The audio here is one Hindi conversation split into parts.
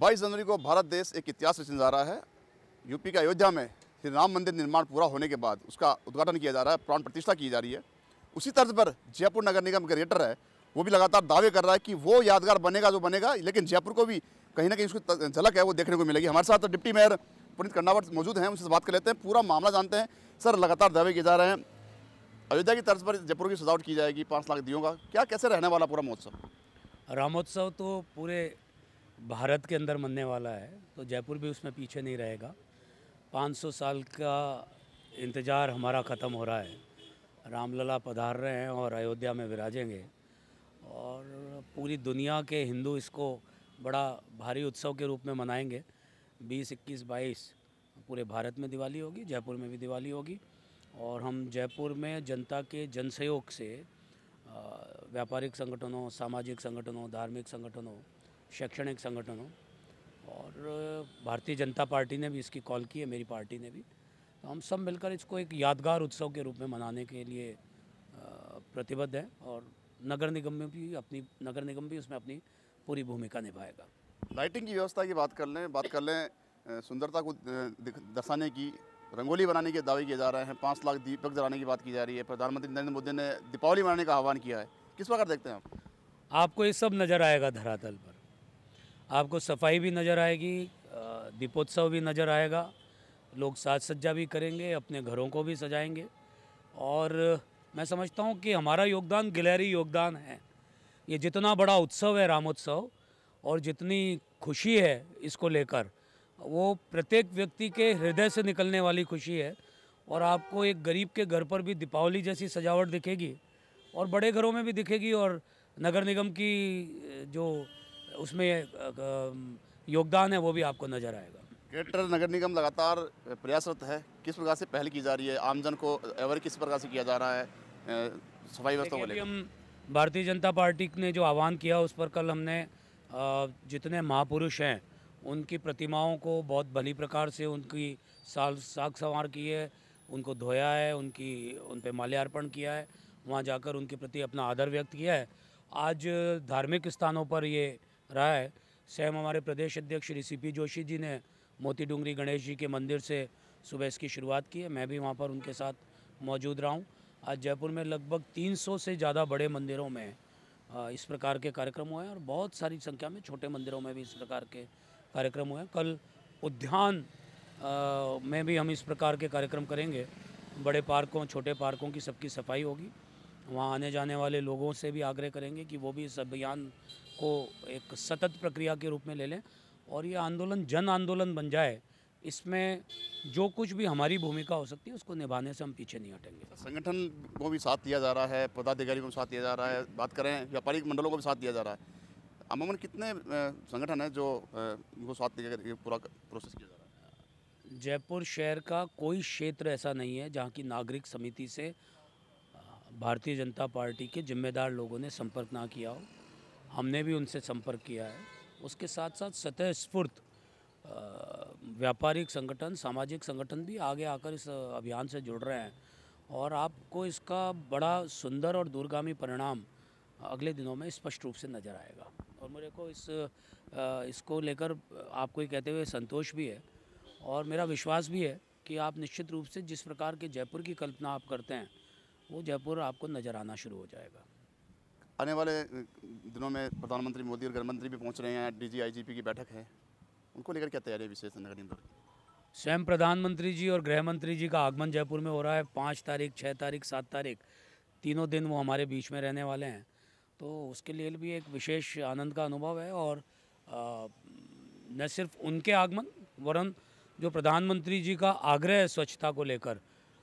बाईस जनवरी को भारत देश एक इतिहास रचने जा रहा है यूपी के अयोध्या में श्री राम मंदिर निर्माण पूरा होने के बाद उसका उद्घाटन किया जा रहा है प्राण प्रतिष्ठा की जा रही है उसी तर्ज पर जयपुर नगर निगम का रेटर है वो भी लगातार दावे कर रहा है कि वो यादगार बनेगा जो बनेगा लेकिन जयपुर को भी कहीं ना कहीं उसकी झलक है वो देखने को मिलेगी हमारे साथ डिप्टी मेयर पुनित कन्नावट मौजूद हैं उनसे बात कर लेते हैं पूरा मामला जानते हैं सर लगातार दावे किए जा रहे हैं अयोध्या की तर्ज पर जयपुर की सजावट की जाएगी पाँच लाख दियों का क्या कैसे रहने वाला पूरा महोत्सव रामोत्सव तो पूरे भारत के अंदर मनने वाला है तो जयपुर भी उसमें पीछे नहीं रहेगा 500 साल का इंतज़ार हमारा ख़त्म हो रहा है रामलला पधार रहे हैं और अयोध्या में विराजेंगे और पूरी दुनिया के हिंदू इसको बड़ा भारी उत्सव के रूप में मनाएंगे बीस इक्कीस बाईस पूरे भारत में दिवाली होगी जयपुर में भी दिवाली होगी और हम जयपुर में जनता के जन सहयोग से व्यापारिक संगठनों सामाजिक संगठनों धार्मिक संगठनों शैक्षणिक संगठनों और भारतीय जनता पार्टी ने भी इसकी कॉल की है मेरी पार्टी ने भी तो हम सब मिलकर इसको एक यादगार उत्सव के रूप में मनाने के लिए प्रतिबद्ध है और नगर निगम में भी अपनी नगर निगम भी उसमें अपनी पूरी भूमिका निभाएगा लाइटिंग की व्यवस्था की बात कर लें बात कर लें सुंदरता को दर्शाने की रंगोली बनाने के दावे किए जा रहे हैं पाँच लाख दीपक जलाने की बात की जा रही है प्रधानमंत्री नरेंद्र मोदी ने दीपावली मनाने का आह्वान किया है किस प्रकार देखते हैं आप आपको ये सब नज़र आएगा धरातल आपको सफाई भी नज़र आएगी दीपोत्सव भी नज़र आएगा लोग साज सज्जा भी करेंगे अपने घरों को भी सजाएंगे और मैं समझता हूँ कि हमारा योगदान गिलहरी योगदान है ये जितना बड़ा उत्सव है रामोत्सव और जितनी खुशी है इसको लेकर वो प्रत्येक व्यक्ति के हृदय से निकलने वाली खुशी है और आपको एक गरीब के घर पर भी दीपावली जैसी सजावट दिखेगी और बड़े घरों में भी दिखेगी और नगर निगम की जो उसमें योगदान है वो भी आपको नजर आएगा ग्रेटर नगर निगम लगातार प्रयासरत है किस प्रकार से पहल की जा रही है आमजन को एवर किस प्रकार से किया जा रहा है सफाई व्यवस्था को हम भारतीय जनता पार्टी ने जो आह्वान किया उस पर कल हमने जितने महापुरुष हैं उनकी प्रतिमाओं को बहुत भली प्रकार से उनकी साल साग संवार की है उनको धोया है उनकी उन पर माल्यार्पण किया है वहाँ जाकर उनके प्रति अपना आदर व्यक्त किया है आज धार्मिक स्थानों पर ये रहा है स्वयं हमारे प्रदेश अध्यक्ष पी जोशी जी ने मोती डूंगरी गणेश जी के मंदिर से सुबह इसकी शुरुआत की है मैं भी वहाँ पर उनके साथ मौजूद रहा हूँ आज जयपुर में लगभग 300 से ज़्यादा बड़े मंदिरों में इस प्रकार के कार्यक्रम हुए हैं और बहुत सारी संख्या में छोटे मंदिरों में भी इस प्रकार के कार्यक्रम हुए हैं कल उद्यान में भी हम इस प्रकार के कार्यक्रम करेंगे बड़े पार्कों छोटे पार्कों की सबकी सफाई होगी वहाँ आने जाने वाले लोगों से भी आग्रह करेंगे कि वो भी इस अभियान को एक सतत प्रक्रिया के रूप में ले लें और ये आंदोलन जन आंदोलन बन जाए इसमें जो कुछ भी हमारी भूमिका हो सकती है उसको निभाने से हम पीछे नहीं हटेंगे संगठन को भी साथ दिया जा रहा है पदाधिकारी को भी साथ दिया जा रहा है बात करें व्यापारिक मंडलों को भी साथ दिया जा रहा है अमूमन कितने संगठन हैं जो इनको साथ दिया पूरा प्रोसेस किया जा रहा है जयपुर शहर का कोई क्षेत्र ऐसा नहीं है जहाँ की नागरिक समिति से भारतीय जनता पार्टी के जिम्मेदार लोगों ने संपर्क ना किया हो हमने भी उनसे संपर्क किया है उसके साथ साथ सतह स्फूर्त व्यापारिक संगठन सामाजिक संगठन भी आगे आकर इस अभियान से जुड़ रहे हैं और आपको इसका बड़ा सुंदर और दूरगामी परिणाम अगले दिनों में स्पष्ट रूप से नज़र आएगा और मेरे को इस इसको लेकर आपको ये कहते हुए संतोष भी है और मेरा विश्वास भी है कि आप निश्चित रूप से जिस प्रकार के जयपुर की कल्पना आप करते हैं वो जयपुर आपको नज़र आना शुरू हो जाएगा आने वाले दिनों में प्रधानमंत्री मोदी और गृहमंत्री भी पहुँच रहे हैं डी जी आई जी पी की बैठक है उनको लेकर क्या तैयारी विशेष नगर निगम स्वयं प्रधानमंत्री जी और गृह मंत्री जी का आगमन जयपुर में हो रहा है पाँच तारीख छः तारीख सात तारीख तीनों दिन वो हमारे बीच में रहने वाले हैं तो उसके लिए भी एक विशेष आनंद का अनुभव है और न सिर्फ उनके आगमन वरन जो प्रधानमंत्री जी का आग्रह है स्वच्छता को लेकर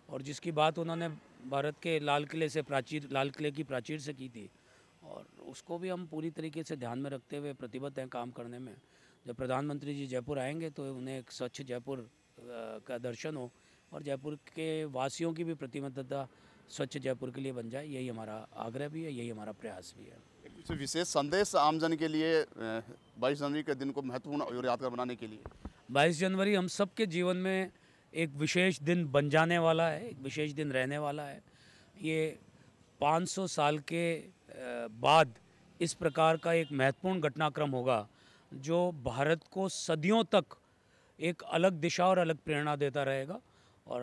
और जिसकी बात उन्होंने भारत के लाल किले से प्राचीर लाल किले की प्राचीर से की थी और उसको भी हम पूरी तरीके से ध्यान में रखते हुए प्रतिबद्ध हैं काम करने में जब प्रधानमंत्री जी जयपुर आएंगे तो उन्हें एक स्वच्छ जयपुर का दर्शन हो और जयपुर के वासियों की भी प्रतिबद्धता स्वच्छ जयपुर के लिए बन जाए यही हमारा आग्रह भी है यही हमारा प्रयास भी है कुछ विशेष संदेश आमजन के लिए बाईस जनवरी के दिन को महत्वपूर्ण और यादगार बनाने के लिए बाईस जनवरी हम सब जीवन में एक विशेष दिन बन जाने वाला है एक विशेष दिन रहने वाला है ये 500 साल के बाद इस प्रकार का एक महत्वपूर्ण घटनाक्रम होगा जो भारत को सदियों तक एक अलग दिशा और अलग प्रेरणा देता रहेगा और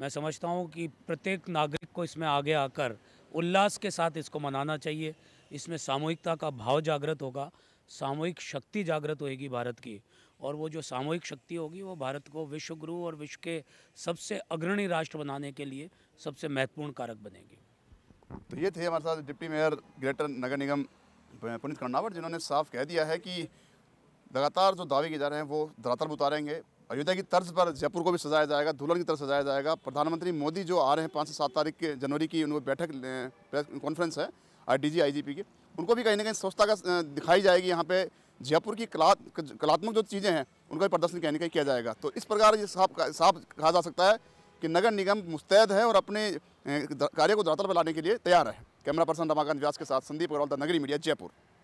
मैं समझता हूँ कि प्रत्येक नागरिक को इसमें आगे आकर उल्लास के साथ इसको मनाना चाहिए इसमें सामूहिकता का भाव जागृत होगा सामूहिक शक्ति जागृत होगी भारत की और वो जो सामूहिक शक्ति होगी वो भारत को विश्वगुरु और विश्व के सबसे अग्रणी राष्ट्र बनाने के लिए सबसे महत्वपूर्ण कारक बनेगी तो ये थे हमारे साथ deputy mayor greater Nagar Nigam Puneet Karnawat जिन्होंने साफ कह दिया है कि लगातार जो दावे किए जा रहे हैं वो धरातल उतारेंगे अयोध्या की तर्ज पर जयपुर को भी सजाया जाएगा दुल्हन की तरफ सजाया जाएगा प्रधानमंत्री मोदी जो आ रहे हैं पाँच से सात तारीख के जनवरी की उनको बैठक प्रेस कॉन्फ्रेंस है I D G I G P की उनको भी कहीं ना कहीं स्वच्छता का दिखाई जाएगी यहाँ पे जयपुर की कला कलात्मक जो चीज़ें हैं उनका भी प्रदर्शन कहीं ना कहीं किया जाएगा तो इस प्रकार ये साफ साफ कहा जा सकता है कि नगर निगम मुस्तैद है और अपने कार्य को धरातल पर लाने के लिए तैयार है कैमरा पर्सन रमाकांत व्यास के साथ संदीप अग्रवाल द नगरी मीडिया जयपुर